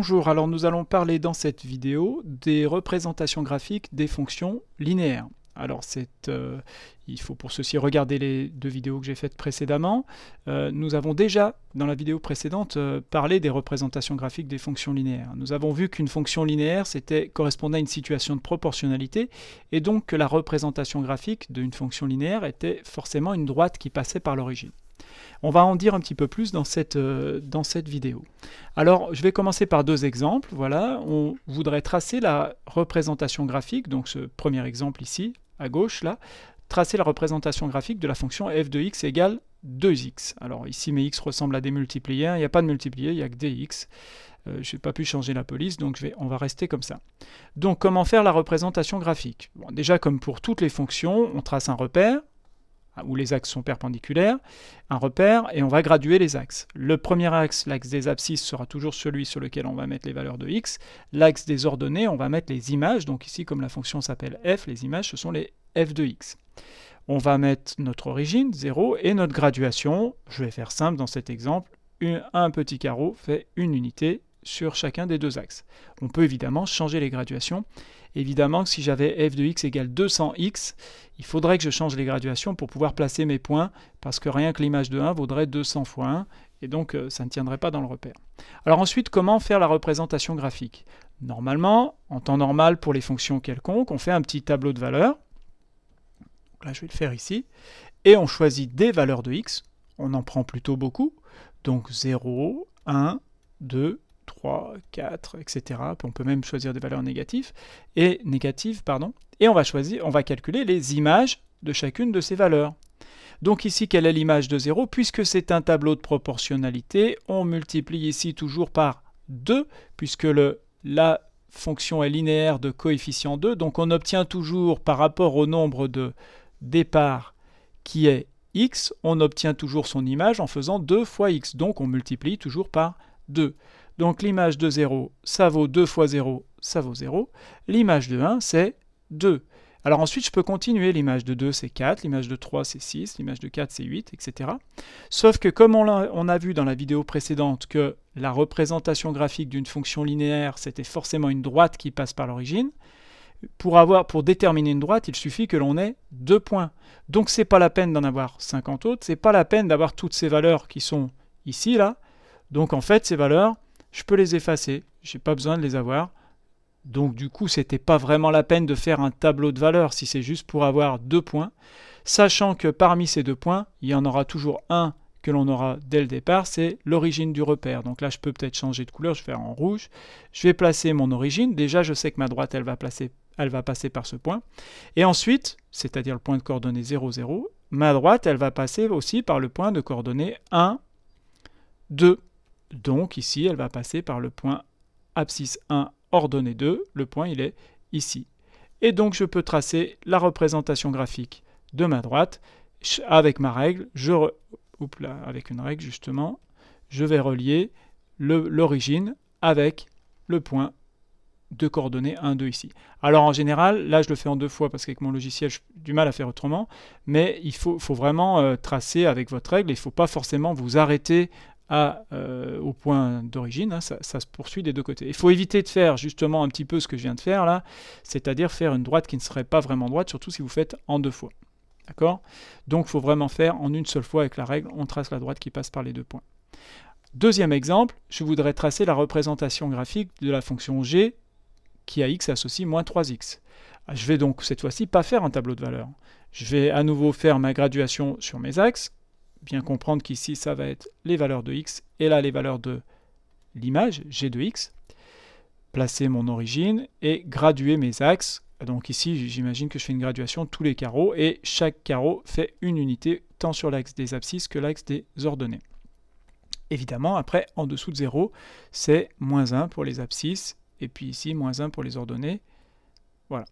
Bonjour, alors nous allons parler dans cette vidéo des représentations graphiques des fonctions linéaires. Alors euh, il faut pour ceci regarder les deux vidéos que j'ai faites précédemment. Euh, nous avons déjà, dans la vidéo précédente, euh, parlé des représentations graphiques des fonctions linéaires. Nous avons vu qu'une fonction linéaire correspondait à une situation de proportionnalité et donc que la représentation graphique d'une fonction linéaire était forcément une droite qui passait par l'origine. On va en dire un petit peu plus euh, dans cette, vidéo. Alors, je vais commencer par deux exemples. Voilà, on voudrait tracer la représentation graphique, donc ce premier exemple ici, à gauche, là, tracer la représentation graphique de la fonction f de x égale 2x. Alors ici, mes x ressemblent à des multipliés, il n'y a pas de multiplié, il n'y a que dx. Euh, je n'ai pas pu changer la police, donc on va rester comme ça. Donc comment faire la représentation graphique Déjà, comme pour toutes les fonctions, on trace un repère, où les axes sont perpendiculaires, un repère, et on va graduer les axes. Le premier axe, l'axe des abscisses, sera toujours celui sur lequel on va mettre les valeurs de x. L'axe des ordonnées, on va mettre les images, donc ici comme la fonction s'appelle f, les images ce sont les f de x. On va mettre notre origine, 0, et notre graduation, je vais faire simple dans cet exemple, un petit carreau fait une unité sur chacun des deux axes. On peut évidemment changer les graduations. Évidemment, que si j'avais f de x égale 200x, il faudrait que je change les graduations pour pouvoir placer mes points, parce que rien que l'image de 1 vaudrait 200 fois 1, et donc euh, ça ne tiendrait pas dans le repère. Alors ensuite, comment faire la représentation graphique Normalement, en temps normal pour les fonctions quelconques, on fait un petit tableau de valeurs. là, je vais le faire ici. Et on choisit des valeurs de x. On en prend plutôt beaucoup. Donc 0, 1, 2, 3, 4, etc. On peut même choisir des valeurs négatives et négatives, pardon. Et on va choisir, on va calculer les images de chacune de ces valeurs. Donc ici, quelle est l'image de 0 Puisque c'est un tableau de proportionnalité, on multiplie ici toujours par 2, puisque la fonction est linéaire de coefficient 2. Donc on obtient toujours par rapport au nombre de départs qui est x, on obtient toujours son image en faisant 2 fois x. Donc on multiplie toujours par 2. Donc l'image de 0, ça vaut 2 fois 0, ça vaut 0. L'image de 1, c'est 2. Alors ensuite, je peux continuer. L'image de 2, c'est 4. L'image de 3, c'est 6. L'image de 4, c'est 8, etc. Sauf que comme on a, vu dans la vidéo précédente que la représentation graphique d'une fonction linéaire, c'était forcément une droite qui passe par l'origine, pour, avoir, pour déterminer une droite, il suffit que l'on ait deux points. Donc c'est pas la peine d'en avoir 50 autres. C'est pas la peine d'avoir toutes ces valeurs qui sont ici, là. Donc en fait, ces valeurs, je peux les effacer, j'ai pas besoin de les avoir. Donc du coup, c'était pas vraiment la peine de faire un tableau de valeurs si c'est juste pour avoir deux points, sachant que parmi ces deux points, il y en aura toujours un que l'on aura dès le départ, c'est l'origine du repère. Donc là, je peux peut-être changer de couleur, je vais faire en rouge. Je vais placer mon origine. Déjà, je sais que ma droite, elle va, elle va passer par ce point. Et ensuite, c'est-à-dire le point de coordonnées 0, 0, ma droite, elle va passer aussi par le point de coordonnées 1, 2. Donc ici, elle va passer par le point abscisse 1 ordonnée 2. Le point, il est ici. Et donc, je peux tracer la représentation graphique de ma droite. Avec ma règle, je avec une règle justement, je vais relier l'origine avec le point de coordonnées 1, 2 ici. Alors en général, là je le fais en deux fois parce qu'avec mon logiciel, j'ai du mal à faire autrement, mais il faut, vraiment euh, tracer avec votre règle, il ne faut pas forcément vous arrêter euh, au point d'origine, hein, ça, se poursuit des deux côtés. Il faut éviter de faire justement un petit peu ce que je viens de faire là, c'est-à-dire faire une droite qui ne serait pas vraiment droite, surtout si vous faites en deux fois. D'accord Donc il faut vraiment faire en une seule fois avec la règle, on trace la droite qui passe par les deux points. Deuxième exemple, je voudrais tracer la représentation graphique de la fonction g qui a x associe moins 3x. Ah, je vais donc cette fois-ci pas faire un tableau de valeurs. Je vais à nouveau faire ma graduation sur mes axes, bien comprendre qu'ici, ça va être les valeurs de x, et là, les valeurs de l'image, g de x, placer mon origine, et graduer mes axes. Donc ici, j'imagine que je fais une graduation tous les carreaux, et chaque carreau fait une unité, tant sur l'axe des abscisses que l'axe des ordonnées. Évidemment, après, en dessous de 0, c'est moins 1 pour les abscisses, et puis ici, moins 1 pour les ordonnées. Voilà.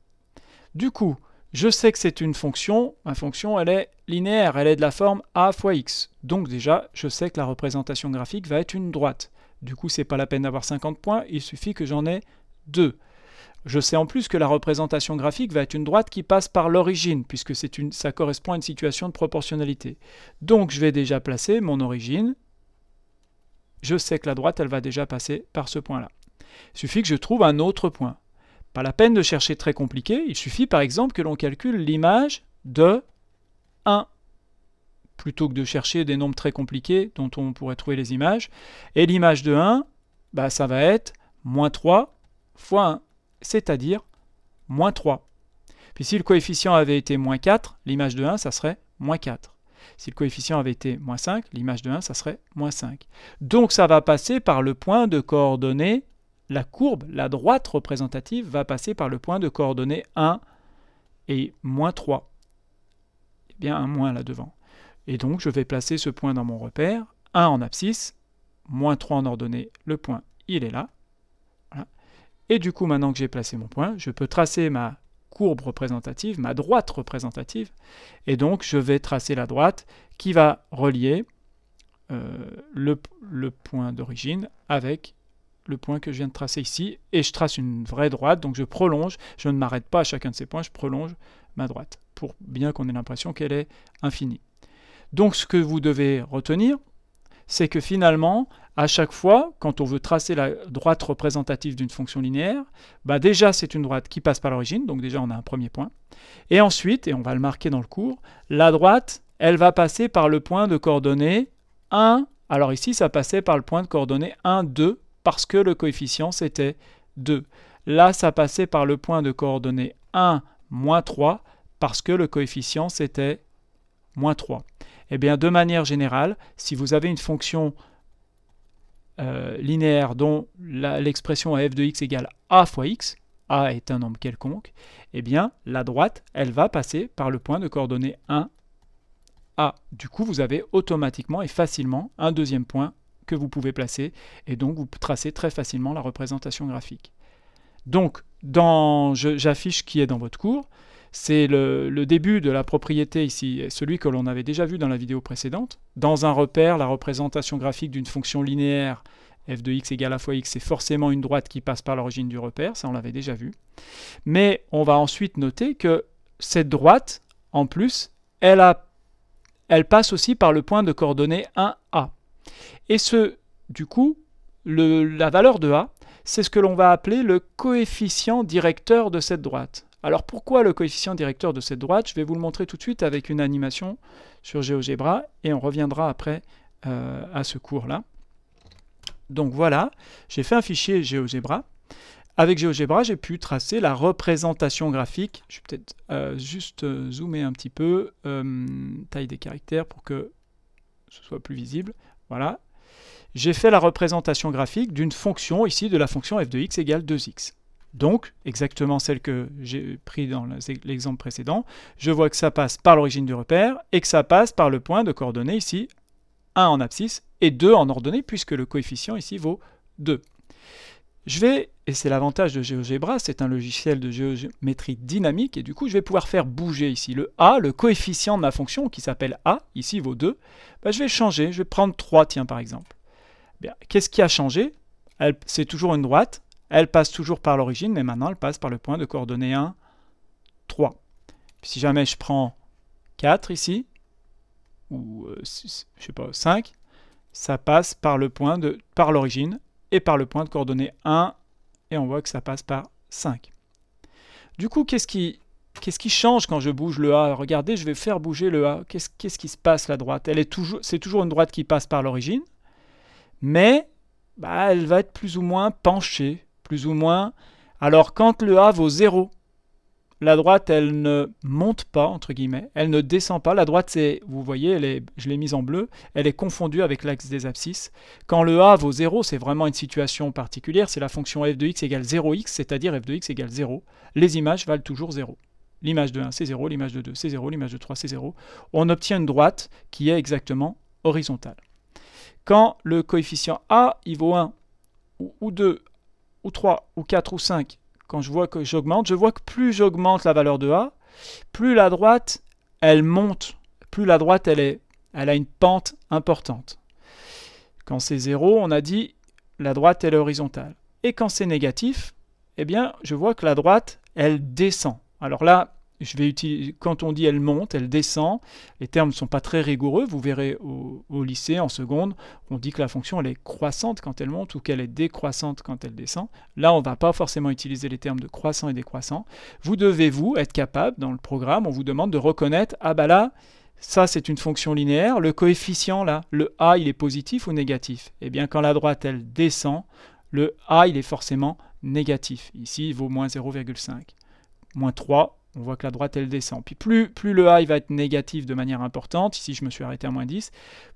Du coup, je sais que c'est une fonction, ma fonction elle est linéaire, elle est de la forme a fois x. Donc déjà, je sais que la représentation graphique va être une droite. Du coup, c'est pas la peine d'avoir 50 points, il suffit que j'en ai 2. Je sais en plus que la représentation graphique va être une droite qui passe par l'origine, puisque une, ça correspond à une situation de proportionnalité. Donc je vais déjà placer mon origine. Je sais que la droite, elle va déjà passer par ce point-là. Il suffit que je trouve un autre point. Pas la peine de chercher très compliqué, il suffit par exemple que l'on calcule l'image de 1 plutôt que de chercher des nombres très compliqués dont on pourrait trouver les images. Et l'image de 1, bah, ça va être moins 3 fois 1, c'est-à-dire moins 3. Puis si le coefficient avait été moins 4, l'image de 1, ça serait moins 4. Si le coefficient avait été moins 5, l'image de 1, ça serait moins 5. Donc ça va passer par le point de coordonnées la courbe, la droite représentative, va passer par le point de coordonnées 1 et moins 3. Eh bien, un moins là-devant. Et donc, je vais placer ce point dans mon repère. 1 en abscisse, moins 3 en ordonnée, le point, il est là. Et du coup, maintenant que j'ai placé mon point, je peux tracer ma courbe représentative, ma droite représentative. Et donc, je vais tracer la droite qui va relier euh, le point d'origine avec le point que je viens de tracer ici, et je trace une vraie droite, donc je prolonge, je ne m'arrête pas à chacun de ces points, je prolonge ma droite, pour bien qu'on ait l'impression qu'elle est infinie. Donc ce que vous devez retenir, c'est que finalement, à chaque fois, quand on veut tracer la droite représentative d'une fonction linéaire, bah déjà c'est une droite qui passe par l'origine, donc déjà on a un premier point. Et ensuite, et on va le marquer dans le cours, la droite, elle va passer par le point de coordonnées 1. Alors ici, ça passait par le point de coordonnées 1, 2, parce que le coefficient c'était 2. Là, ça passait par le point de coordonnées 1, moins 3, parce que le coefficient c'était moins 3. Eh bien, de manière générale, si vous avez une fonction euh, linéaire dont l'expression f de x égale a fois x, a est un nombre quelconque, eh bien, la droite, elle va passer par le point de coordonnée 1, a. Du coup, vous avez automatiquement et facilement un deuxième point que vous pouvez placer, et donc vous tracez très facilement la représentation graphique. Donc, j'affiche qui est dans votre cours. C'est le, début de la propriété ici, celui que l'on avait déjà vu dans la vidéo précédente. Dans un repère, la représentation graphique d'une fonction linéaire f de x égale à fois x, c'est forcément une droite qui passe par l'origine du repère, ça on l'avait déjà vu. Mais on va ensuite noter que cette droite, en plus, elle, a, elle passe aussi par le point de coordonnées 1a. Et ce, du coup, la valeur de A, c'est ce que l'on va appeler le coefficient directeur de cette droite. Alors pourquoi le coefficient directeur de cette droite Je vais vous le montrer tout de suite avec une animation sur GeoGebra et on reviendra après euh, à ce cours-là. Donc voilà, j'ai fait un fichier GeoGebra. Avec GeoGebra, j'ai pu tracer la représentation graphique. Je vais peut-être euh, juste euh, zoomer un petit peu, taille des caractères pour que ce soit plus visible. Voilà. J'ai fait la représentation graphique d'une fonction, ici, de la fonction f de x égale 2x. Donc, exactement celle que j'ai prise dans l'exemple précédent, je vois que ça passe par l'origine du repère et que ça passe par le point de coordonnées ici, 1 en abscisse et 2 en ordonnée, puisque le coefficient ici vaut 2. Je vais, et c'est l'avantage de GeoGebra, c'est un logiciel de géométrie dynamique, et du coup je vais pouvoir faire bouger ici le A, le coefficient de ma fonction qui s'appelle A, ici vaut 2, bah, je vais changer, je vais prendre 3 tiens par exemple. Eh qu'est-ce qui a changé C'est toujours une droite, elle passe toujours par l'origine, mais maintenant elle passe par le point de coordonnées 1, 3. si jamais je prends 4 ici, ou euh, je sais pas, 5, ça passe par le point de par l'origine et par le point de coordonnée 1, et on voit que ça passe par 5. Du coup, qu'est-ce qui, qu'est-ce qui, change quand je bouge le A Regardez, je vais faire bouger le A. Qu'est-ce qui se passe, la droite C'est toujours, toujours une droite qui passe par l'origine, mais bah, elle va être plus ou moins penchée, plus ou moins... Alors, quand le A vaut 0, la droite, elle ne monte pas, entre guillemets, elle ne descend pas. La droite, c'est, vous voyez, je l'ai mise en bleu, elle est confondue avec l'axe des abscisses. Quand le a vaut 0, c'est vraiment une situation particulière, c'est la fonction f de x égale 0x, c'est-à-dire f de x égale 0. Les images valent toujours 0. L'image de 1, c'est 0, l'image de 2, c'est 0, l'image de 3, c'est 0. On obtient une droite qui est exactement horizontale. Quand le coefficient a, il vaut 1, ou, ou 2, ou 3, ou 4, ou 5, quand je vois que j'augmente, je vois que plus j'augmente la valeur de A, plus la droite, elle monte, plus la droite, elle, est, elle a une pente importante. Quand c'est 0, on a dit la droite, elle est horizontale. Et quand c'est négatif, eh bien, je vois que la droite, elle descend. Alors là, quand on dit elle monte, elle descend, les termes ne sont pas très rigoureux. Vous verrez au, lycée, en seconde, on dit que la fonction elle est croissante quand elle monte ou qu'elle est décroissante quand elle descend. Là, on ne va pas forcément utiliser les termes de croissant et décroissant. Vous devez, vous, être capable, dans le programme, on vous demande de reconnaître, ah bah là, ça c'est une fonction linéaire, le coefficient là, le a, il est positif ou négatif Eh bien, quand la droite, elle descend, le a, il est forcément négatif. Ici, il vaut moins 0,5. Moins 3, on voit que la droite elle descend. Puis plus, le high va être négatif de manière importante, ici je me suis arrêté à moins 10,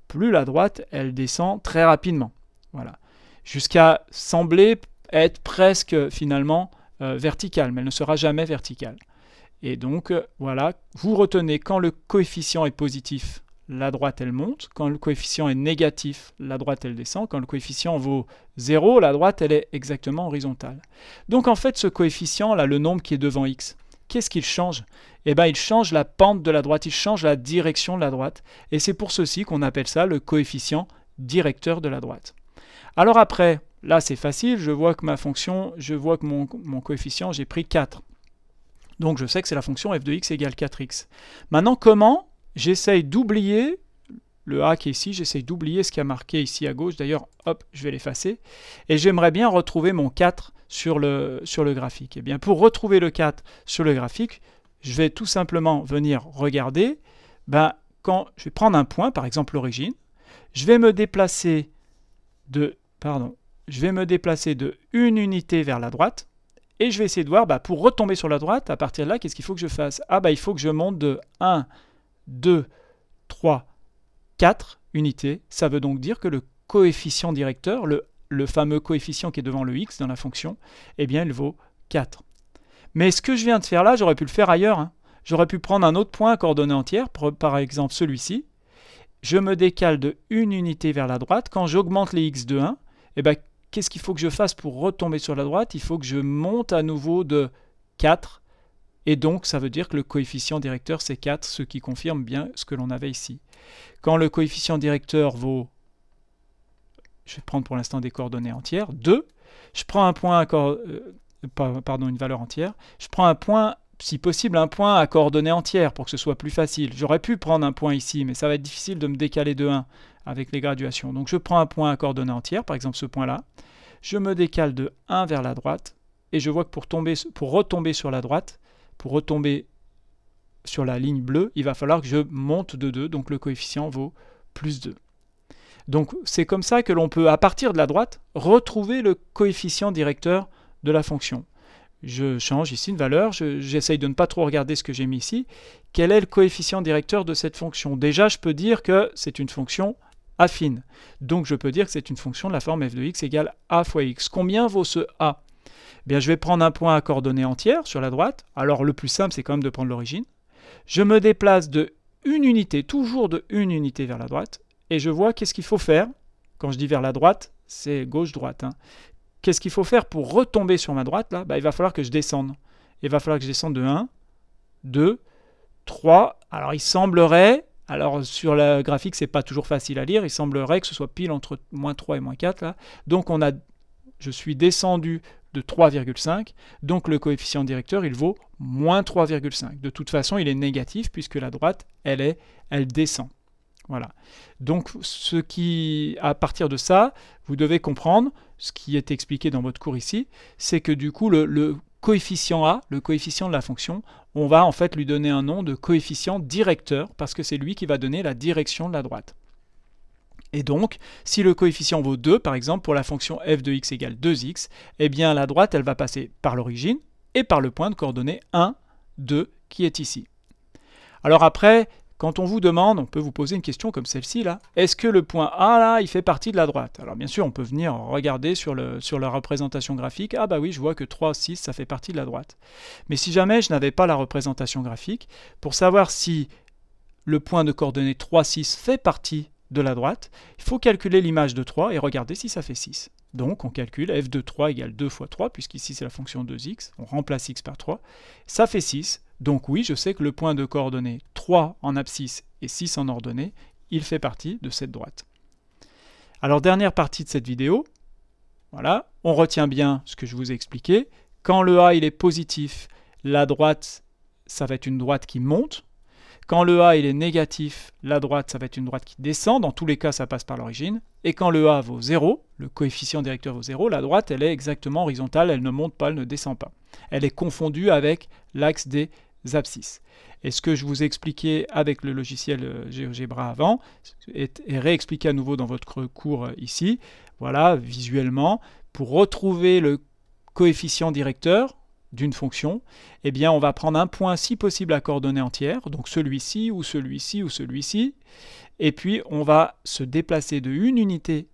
plus la droite elle descend très rapidement. Voilà. Jusqu'à sembler être presque finalement euh, verticale, mais elle ne sera jamais verticale. Et donc euh, voilà, vous retenez quand le coefficient est positif, la droite elle monte, quand le coefficient est négatif, la droite elle descend, quand le coefficient vaut 0, la droite elle est exactement horizontale. Donc en fait ce coefficient là, le nombre qui est devant x, qu'est-ce qu'il change Eh bien, il change la pente de la droite, il change la direction de la droite. Et c'est pour ceci qu'on appelle ça le coefficient directeur de la droite. Alors après, là c'est facile, je vois que ma fonction, je vois que mon, coefficient, j'ai pris 4. Donc je sais que c'est la fonction f de x égale 4x. Maintenant, comment J'essaye d'oublier le a qui est ici, j'essaye d'oublier ce qui a marqué ici à gauche. D'ailleurs, hop, je vais l'effacer. Et j'aimerais bien retrouver mon 4 sur le, sur le graphique Et eh bien pour retrouver le 4 sur le graphique, je vais tout simplement venir regarder, ben, quand je vais prendre un point, par exemple l'origine, je vais me déplacer de, pardon, je vais me déplacer de une unité vers la droite, et je vais essayer de voir, ben, pour retomber sur la droite, à partir de là, qu'est-ce qu'il faut que je fasse Ah, bah, il faut que je monte de 1, 2, 3, 4 unités. Ça veut donc dire que le coefficient directeur, le le fameux coefficient qui est devant le x dans la fonction, eh bien il vaut 4. Mais ce que je viens de faire là, j'aurais pu le faire ailleurs. Hein. J'aurais pu prendre un autre point à coordonnées entières, par exemple celui-ci. Je me décale de une unité vers la droite. Quand j'augmente les x de 1, eh ben, qu'est-ce qu'il faut que je fasse pour retomber sur la droite Il faut que je monte à nouveau de 4. Et donc, ça veut dire que le coefficient directeur, c'est 4, ce qui confirme bien ce que l'on avait ici. Quand le coefficient directeur vaut je vais prendre pour l'instant des coordonnées entières, 2, je prends un point à euh, pardon, une valeur entière, je prends un point, si possible, un point à coordonnées entières pour que ce soit plus facile. J'aurais pu prendre un point ici, mais ça va être difficile de me décaler de 1 avec les graduations. Donc je prends un point à coordonnées entières, par exemple ce point-là, je me décale de 1 vers la droite, et je vois que pour, tomber, pour retomber sur la droite, pour retomber sur la ligne bleue, il va falloir que je monte de 2, donc le coefficient vaut plus 2. Donc c'est comme ça que l'on peut, à partir de la droite, retrouver le coefficient directeur de la fonction. Je change ici une valeur, j'essaye de ne pas trop regarder ce que j'ai mis ici. Quel est le coefficient directeur de cette fonction Déjà, je peux dire que c'est une fonction affine. Donc je peux dire que c'est une fonction de la forme f de x égale a fois x. Combien vaut ce a eh Bien, Je vais prendre un point à coordonnées entières sur la droite. Alors le plus simple, c'est quand même de prendre l'origine. Je me déplace de une unité, toujours de une unité vers la droite, et je vois qu'est-ce qu'il faut faire. Quand je dis vers la droite, c'est gauche-droite. Hein. Qu'est-ce qu'il faut faire pour retomber sur ma droite là bah, Il va falloir que je descende. Il va falloir que je descende de 1, 2, 3. Alors il semblerait, alors sur le graphique c'est pas toujours facile à lire, il semblerait que ce soit pile entre moins 3 et moins 4 là. Donc on a, je suis descendu de 3,5. Donc le coefficient directeur, il vaut moins 3,5. De toute façon, il est négatif puisque la droite, elle, est, elle descend. Voilà. Donc, ce qui, à partir de ça, vous devez comprendre, ce qui est expliqué dans votre cours ici, c'est que du coup, le, coefficient A, le coefficient de la fonction, on va en fait lui donner un nom de coefficient directeur, parce que c'est lui qui va donner la direction de la droite. Et donc, si le coefficient vaut 2, par exemple, pour la fonction f de x égale 2x, eh bien la droite, elle va passer par l'origine et par le point de coordonnées 1, 2, qui est ici. Alors après, quand on vous demande, on peut vous poser une question comme celle-ci là. Est-ce que le point A là, il fait partie de la droite Alors bien sûr, on peut venir regarder sur, le, sur la représentation graphique. Ah bah oui, je vois que 3, 6, ça fait partie de la droite. Mais si jamais je n'avais pas la représentation graphique, pour savoir si le point de coordonnées 3, 6 fait partie de la droite, il faut calculer l'image de 3 et regarder si ça fait 6. Donc on calcule f de 3 égale 2 fois 3, puisqu'ici c'est la fonction 2x, on remplace x par 3, ça fait 6, donc oui, je sais que le point de coordonnées 3 en abscisse et 6 en ordonnée, il fait partie de cette droite. Alors dernière partie de cette vidéo, voilà, on retient bien ce que je vous ai expliqué. Quand le A il est positif, la droite, ça va être une droite qui monte. Quand le A il est négatif, la droite, ça va être une droite qui descend. Dans tous les cas, ça passe par l'origine. Et quand le A vaut 0, le coefficient directeur vaut 0, la droite, elle est exactement horizontale, elle ne monte pas, elle ne descend pas. Elle est confondue avec l'axe des et ce que je vous ai expliqué avec le logiciel euh, GeoGebra avant est, réexpliqué à nouveau dans votre cours euh, ici. Voilà, visuellement, pour retrouver le coefficient directeur d'une fonction, eh bien on va prendre un point si possible à coordonnées entières, donc celui-ci ou celui-ci ou celui-ci, et puis on va se déplacer de une unité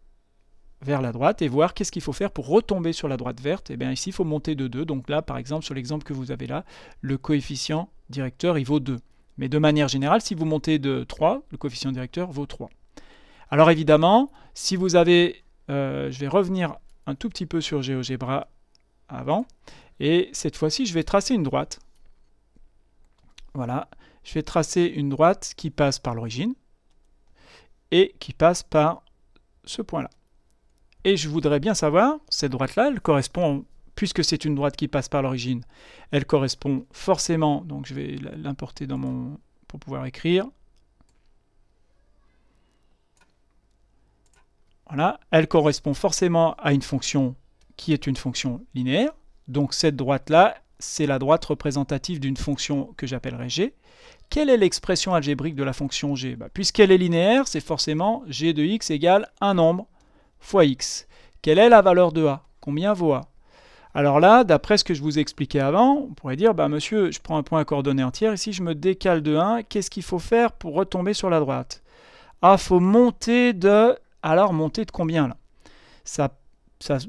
vers la droite et voir qu'est-ce qu'il faut faire pour retomber sur la droite verte. Et eh bien ici, il faut monter de 2. Donc là, par exemple, sur l'exemple que vous avez là, le coefficient directeur, il vaut 2. Mais de manière générale, si vous montez de 3, le coefficient directeur vaut 3. Alors évidemment, si vous avez... Euh, je vais revenir un tout petit peu sur GeoGebra avant. Et cette fois-ci, je vais tracer une droite. Voilà. Je vais tracer une droite qui passe par l'origine et qui passe par ce point-là. Et je voudrais bien savoir, cette droite-là, elle correspond, puisque c'est une droite qui passe par l'origine, elle correspond forcément, donc je vais l'importer dans mon pour pouvoir écrire. Voilà, elle correspond forcément à une fonction qui est une fonction linéaire. Donc cette droite-là, c'est la droite représentative d'une fonction que j'appellerai g. Quelle est l'expression algébrique de la fonction g bah, Puisqu'elle est linéaire, c'est forcément g de x égale un nombre fois x. Quelle est la valeur de a Combien vaut a Alors là, d'après ce que je vous expliqué avant, on pourrait dire, bah monsieur, je prends un point à coordonnées entières, ici je me décale de 1, qu'est-ce qu'il faut faire pour retomber sur la droite Ah, faut monter de... Alors monter de combien là ça,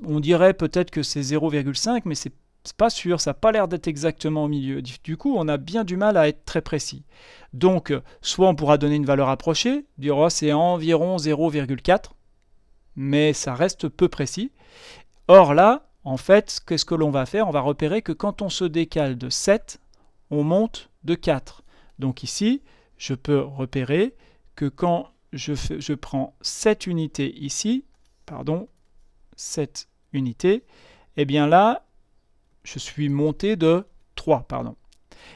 On dirait peut-être que c'est 0,5, mais c'est pas sûr, ça n'a pas l'air d'être exactement au milieu. Du coup, on a bien du mal à être très précis. Donc, euh, soit on pourra donner une valeur approchée, dire oh, c'est environ 0,4, mais ça reste peu précis. Or là, en fait, qu'est-ce que l'on va faire On va repérer que quand on se décale de 7, on monte de 4. Donc ici, je peux repérer que quand je, prends 7 unités ici, pardon, 7 unités, eh bien là, je suis monté de 3, pardon.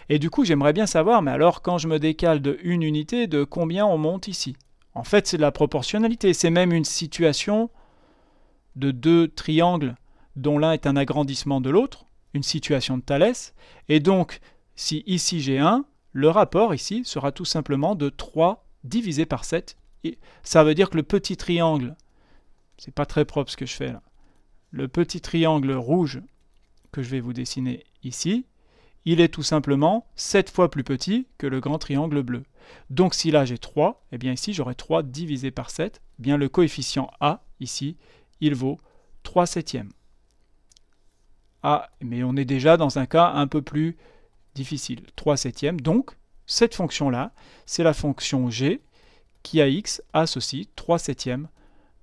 Et du coup, j'aimerais bien savoir, mais alors quand je me décale de 1 unité, de combien on monte ici en fait, c'est de la proportionnalité. C'est même une situation de deux triangles dont l'un est un agrandissement de l'autre, une situation de Thalès. Et donc, si ici j'ai 1, le rapport ici sera tout simplement de 3 divisé par 7. Et ça veut dire que le petit triangle, c'est pas très propre ce que je fais là, le petit triangle rouge que je vais vous dessiner ici, il est tout simplement 7 fois plus petit que le grand triangle bleu. Donc si là j'ai 3, et bien ici j'aurai 3 divisé par 7. bien le coefficient A, ici, il vaut 3 septièmes. Ah, mais on est déjà dans un cas un peu plus difficile. 3 septièmes. Donc, cette fonction-là, c'est la fonction g qui a x associe 3 septièmes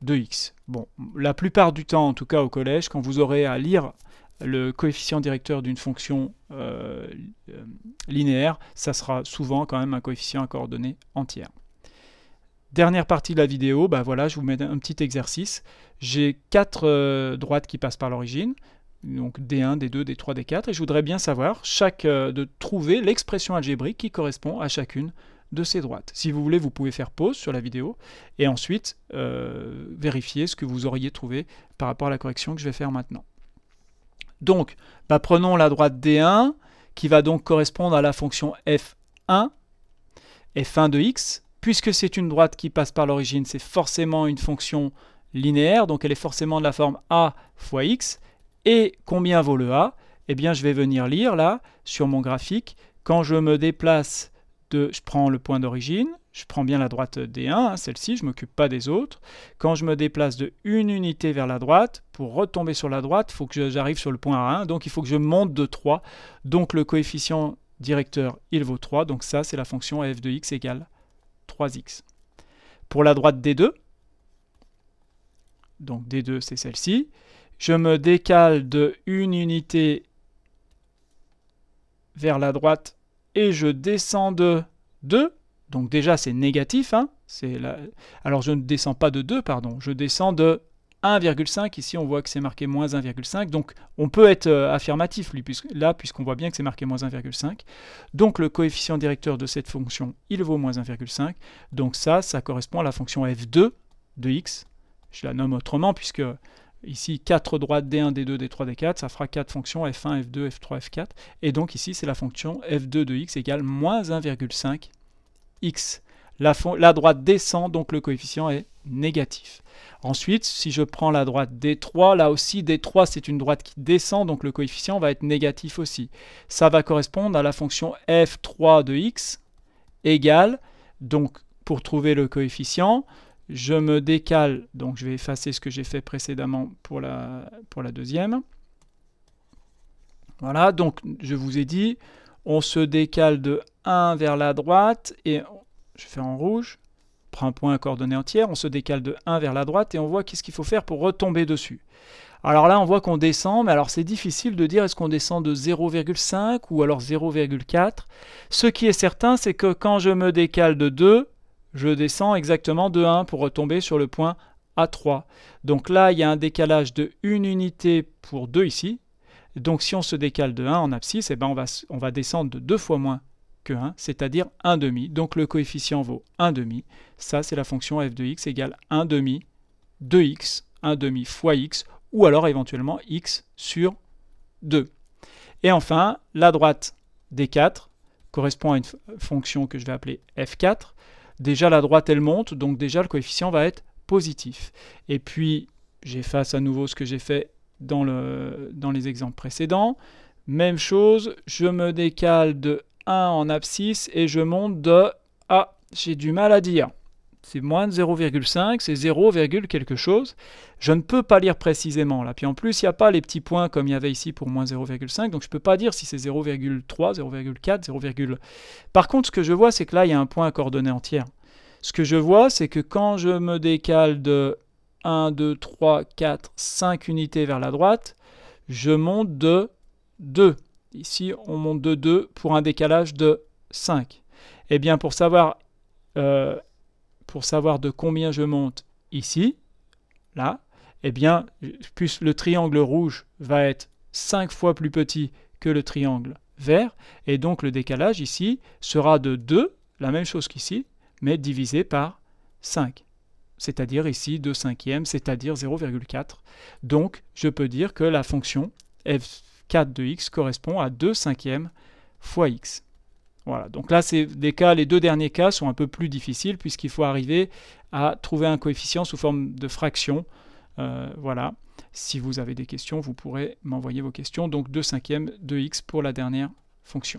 de x. Bon, la plupart du temps, en tout cas au collège, quand vous aurez à lire le coefficient directeur d'une fonction euh, euh, linéaire, ça sera souvent quand même un coefficient à coordonnées entières. Dernière partie de la vidéo, bah voilà, je vous mets un petit exercice. J'ai quatre euh, droites qui passent par l'origine, donc D1, D2, D3, D4, et je voudrais bien savoir chaque, de trouver l'expression algébrique qui correspond à chacune de ces droites. Si vous voulez, vous pouvez faire pause sur la vidéo et ensuite vérifier ce que vous auriez trouvé par rapport à la correction que je vais faire maintenant. Donc, bah, prenons la droite D1, qui va donc correspondre à la fonction f1, f1 de x. Puisque c'est une droite qui passe par l'origine, c'est forcément une fonction linéaire, donc elle est forcément de la forme a fois x. Et combien vaut le a Eh bien, je vais venir lire là, sur mon graphique, quand je me déplace je prends le point d'origine, je prends bien la droite D1, hein, celle-ci, je ne m'occupe pas des autres. Quand je me déplace de une unité vers la droite, pour retomber sur la droite, il faut que j'arrive sur le point A1, donc il faut que je monte de 3. Donc le coefficient directeur, il vaut 3, donc ça c'est la fonction f de x égale 3x. Pour la droite D2, donc D2 c'est celle-ci, je me décale de une unité vers la droite et je descends de 2, donc déjà c'est négatif, hein. alors je ne descends pas de 2, pardon, je descends de 1,5, ici on voit que c'est marqué moins 1,5, donc on peut être euh, affirmatif là, puisqu'on voit bien que c'est marqué moins 1,5. Donc le coefficient directeur de cette fonction, il vaut moins 1,5, donc ça, ça correspond à la fonction f2 de x, je la nomme autrement puisque Ici, 4 droites D1, D2, D3, D4, ça fera 4 fonctions F1, F2, F3, F4. Et donc ici, c'est la fonction F2 de x égale moins 1,5 x. La, droite descend, donc le coefficient est négatif. Ensuite, si je prends la droite D3, là aussi D3 c'est une droite qui descend, donc le coefficient va être négatif aussi. Ça va correspondre à la fonction f3 de x égale, donc pour trouver le coefficient, je me décale, donc je vais effacer ce que j'ai fait précédemment pour la, deuxième. Voilà, donc je vous ai dit, on se décale de 1 vers la droite et je fais en rouge, prends un point à coordonnées entières, on se décale de 1 vers la droite et on voit qu'est-ce qu'il faut faire pour retomber dessus. Alors là, on voit qu'on descend, mais alors c'est difficile de dire est-ce qu'on descend de 0,5 ou alors 0,4. Ce qui est certain, c'est que quand je me décale de 2, je descends exactement de 1 pour retomber sur le point A3. Donc là, il y a un décalage de 1 unité pour 2 ici. Donc si on se décale de 1 en abscisse, eh ben, on, va, descendre de 2 fois moins que 1, c'est-à-dire 1 demi. Donc le coefficient vaut 1 demi. Ça, c'est la fonction f de x égale 1 demi, 2x, 1 demi fois x, ou alors éventuellement x sur 2. Et enfin, la droite des 4 correspond à une fonction que je vais appeler f4. Déjà la droite elle monte, donc déjà le coefficient va être positif. Et puis j'efface à nouveau ce que j'ai fait dans, le, dans les exemples précédents. Même chose, je me décale de 1 en abscisse et je monte de... Ah, j'ai du mal à dire c'est moins de 0,5, c'est 0, quelque chose. Je ne peux pas lire précisément là. Puis en plus, il n'y a pas les petits points comme il y avait ici pour moins 0,5, donc je ne peux pas dire si c'est 0,3, 0,4, 0, par contre, ce que je vois, c'est que là, il y a un point à coordonnées entières. Ce que je vois, c'est que quand je me décale de 1, 2, 3, 4, 5 unités vers la droite, je monte de 2. Ici, on monte de 2 pour un décalage de 5. Eh bien, pour savoir euh, pour savoir de combien je monte ici, là, eh bien, plus le triangle rouge va être 5 fois plus petit que le triangle vert, et donc le décalage ici sera de 2, la même chose qu'ici, mais divisé par 5, c'est-à-dire ici 2 cinquièmes, c'est-à-dire 0,4. Donc, je peux dire que la fonction f4 de x correspond à 2 cinquièmes fois x. Voilà, donc là, des cas, les deux derniers cas sont un peu plus difficiles puisqu'il faut arriver à trouver un coefficient sous forme de fraction. Euh, voilà, si vous avez des questions, vous pourrez m'envoyer vos questions. Donc 2 cinquièmes de x pour la dernière fonction.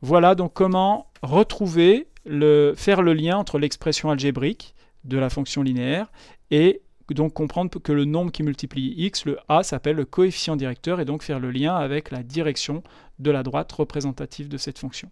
Voilà donc comment retrouver, le, faire le lien entre l'expression algébrique de la fonction linéaire et donc comprendre que le nombre qui multiplie x, le a, s'appelle le coefficient directeur et donc faire le lien avec la direction de la droite représentative de cette fonction.